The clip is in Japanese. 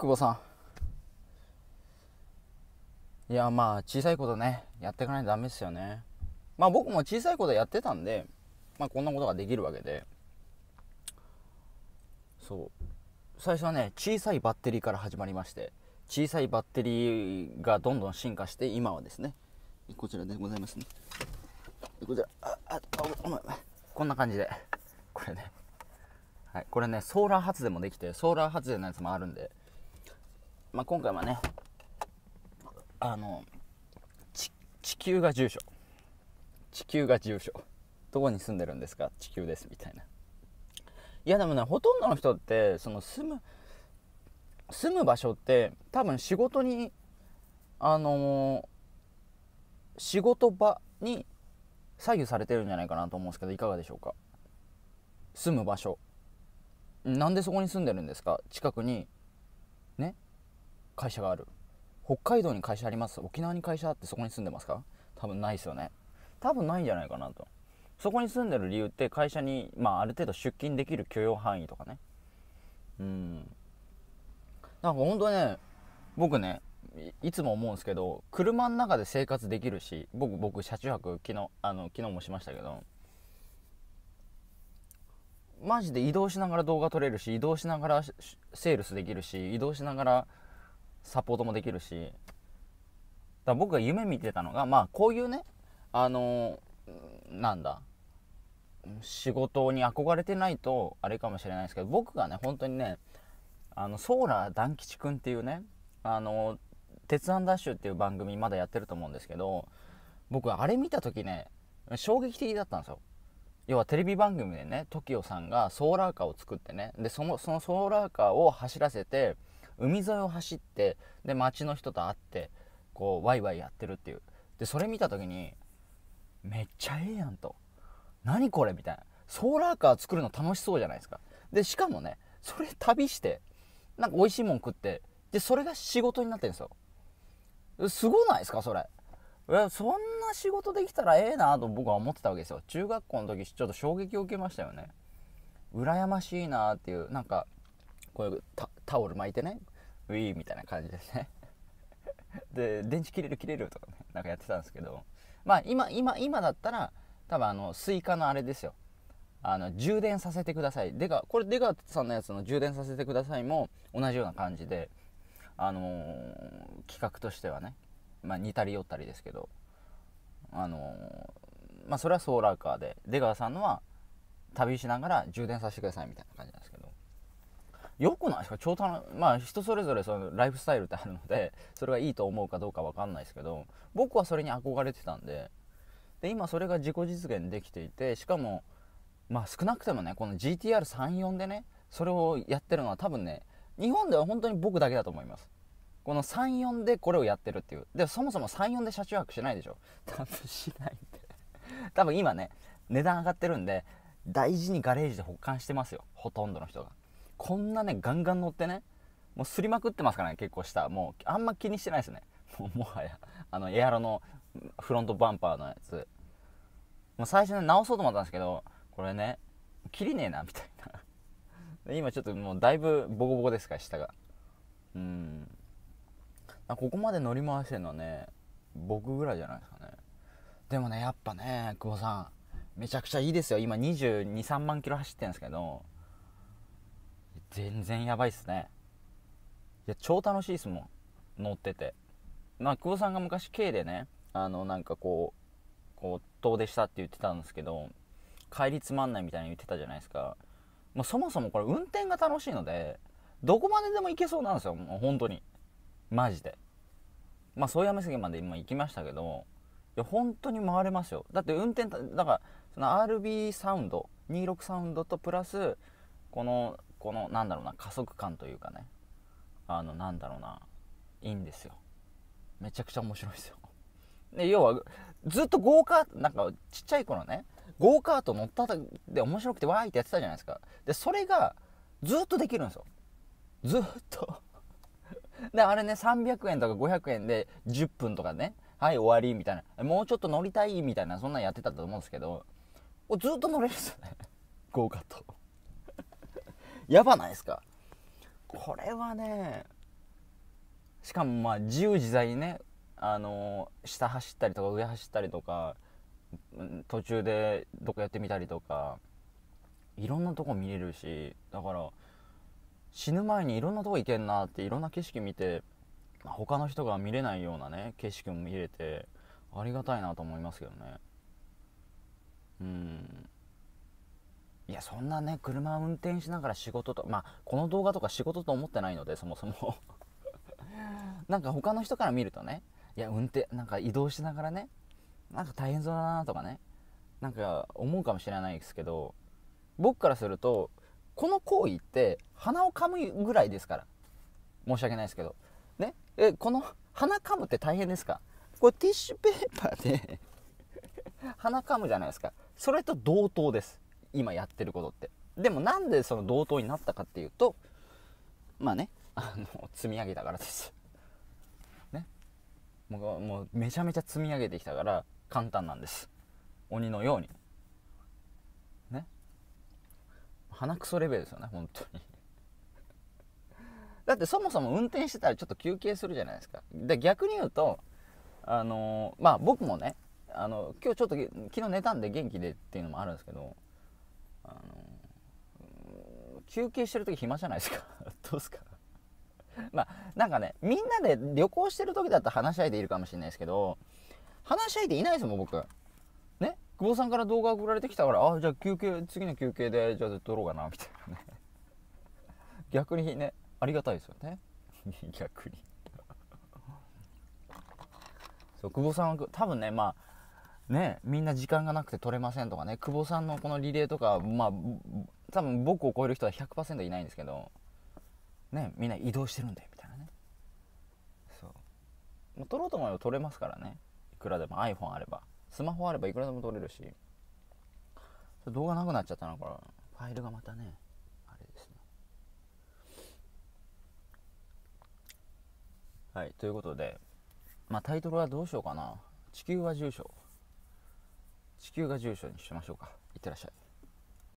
久保さんいやまあ小さいことねやっていかないとダメですよねまあ僕も小さいことやってたんでまあこんなことができるわけでそう最初はね小さいバッテリーから始まりまして小さいバッテリーがどんどん進化して今はですねこちらでございますねこちらああこんな感じでこれねはい、これねソーラー発電もできてソーラー発電のやつもあるんでまあ、今回はねあの地球が住所地球が住所どこに住んでるんですか地球ですみたいないやでもねほとんどの人ってその住む住む場所って多分仕事にあのー、仕事場に左右されてるんじゃないかなと思うんですけどいかがでしょうか住む場所なんでそこに住んでるんですか近くに会社がある北海道に会社あります沖縄に会社あってそこに住んでますか多分ないですよね多分ないんじゃないかなとそこに住んでる理由って会社に、まあ、ある程度出勤できる許容範囲とかねうんなんか本当ね僕ねいつも思うんですけど車の中で生活できるし僕僕車中泊昨日あの昨日もしましたけどマジで移動しながら動画撮れるし移動しながらセールスできるし移動しながらサポートもできるしだ僕が夢見てたのがまあこういうねあのなんだ仕事に憧れてないとあれかもしれないですけど僕がね本当にねあのソーラー団吉くんっていうねあの「鉄腕ダッシュ」っていう番組まだやってると思うんですけど僕あれ見た時ね衝撃的だったんですよ要はテレビ番組でね TOKIO さんがソーラーカーを作ってねでそのそのソーラーカーを走らせて海沿いを走ってで町の人と会ってこうワイワイやってるっていうでそれ見た時にめっちゃええやんと何これみたいなソーラーカー作るの楽しそうじゃないですかでしかもねそれ旅してなんか美味しいもん食ってでそれが仕事になってるんですよすごないですかそれそんな仕事できたらええなと僕は思ってたわけですよ中学校の時ちょっと衝撃を受けましたよね羨ましいなっていうなんかこういうタオル巻いてねウィーみたいな感じですね で電池切れる切れるとかねなんかやってたんですけどまあ今今今だったら多分あのスイカのあれですよあの充電させてくださいでかこれ出川さんのやつの充電させてくださいも同じような感じであのー、企画としてはねまあ似たり寄ったりですけどあのー、まあそれはソーラーカーで出川さんのは旅しながら充電させてくださいみたいな感じよくないですか超楽まあ人それぞれそのライフスタイルってあるので それがいいと思うかどうか分かんないですけど僕はそれに憧れてたんでで今それが自己実現できていてしかもまあ少なくてもねこの GTR34 でねそれをやってるのは多分ね日本では本当に僕だけだと思いますこの34でこれをやってるっていうでもそもそも34で車中泊しないでしょ多分しないんで多分今ね値段上がってるんで大事にガレージで保管してますよほとんどの人がこんなねガンガン乗ってねもうすりまくってますからね結構下もうあんま気にしてないですねもう もはやあのエアロのフロントバンパーのやつもう最初ね直そうと思ったんですけどこれね切りねえなみたいな今ちょっともうだいぶボコボコですから下がうんここまで乗り回してるのはね僕ぐらいじゃないですかねでもねやっぱね久保さんめちゃくちゃいいですよ今2 2 3万キロ走ってるんですけど全然やばいっすねいや超楽しいっすもん乗っててまあ久保さんが昔 K でねあのなんかこうこう遠出したって言ってたんですけど帰りつまんないみたいに言ってたじゃないですかまそもそもこれ運転が楽しいのでどこまででも行けそうなんですよもう本当にマジでまあ宗谷岬まで今行きましたけどいや本当に回れますよだって運転だからその RB サウンド26サウンドとプラスこのこのなんだろうな加速感というかねあのなんだろうないいんですよめちゃくちゃ面白いですよで要はずっとゴーカートなんかちっちゃい頃ねゴーカート乗ったで面白くてわーいってやってたじゃないですかでそれがずっとできるんですよずっと であれね300円とか500円で10分とかねはい終わりみたいなもうちょっと乗りたいみたいなそんなんやってたと思うんですけどずっと乗れるんですよねゴーカートやばないですかこれはねしかもまあ自由自在にねあの下走ったりとか上走ったりとか途中でどこやってみたりとかいろんなとこ見れるしだから死ぬ前にいろんなとこ行けんなっていろんな景色見て他の人が見れないようなね景色も見れてありがたいなと思いますけどねうんいやそんなね車運転しながら仕事とまあこの動画とか仕事と思ってないのでそもそもなんか他の人から見るとねいや運転なんか移動しながらねなんか大変そうだなとかねなんか思うかもしれないですけど僕からするとこの行為って鼻をかむぐらいですから申し訳ないですけどねえこの鼻かむって大変ですかこれティッシュペーパーで鼻かむじゃないですかそれと同等です今やってることってでもなんでその同等になったかっていうとまあねあの積み上げたからですねもうもうめちゃめちゃ積み上げてきたから簡単なんです鬼のようにね鼻くそレベルですよね本当にだってそもそも運転してたらちょっと休憩するじゃないですかで逆に言うとあのまあ僕もねあの今日ちょっと昨日寝たんで元気でっていうのもあるんですけどあの休憩してる時暇じゃないですか どうすか まあなんかねみんなで旅行してる時だったら話し合いでいるかもしれないですけど話し合いでいないですもん僕ね久保さんから動画送られてきたからあじゃあ休憩次の休憩でじゃあ撮ろうかなみたいなね 逆にねありがたいですよね逆にそう久保さんは多分ねまあね、みんな時間がなくて取れませんとかね久保さんのこのリレーとか、まあ、多分僕を超える人は100%いないんですけど、ね、みんな移動してるんでみたいなねそう取ろうと思えば取れますからねいくらでも iPhone あればスマホあればいくらでも撮れるし動画なくなっちゃったなこれファイルがまたねあれですねはいということでまあタイトルはどうしようかな地球は住所地球が住所にしましょうかいってらっしゃい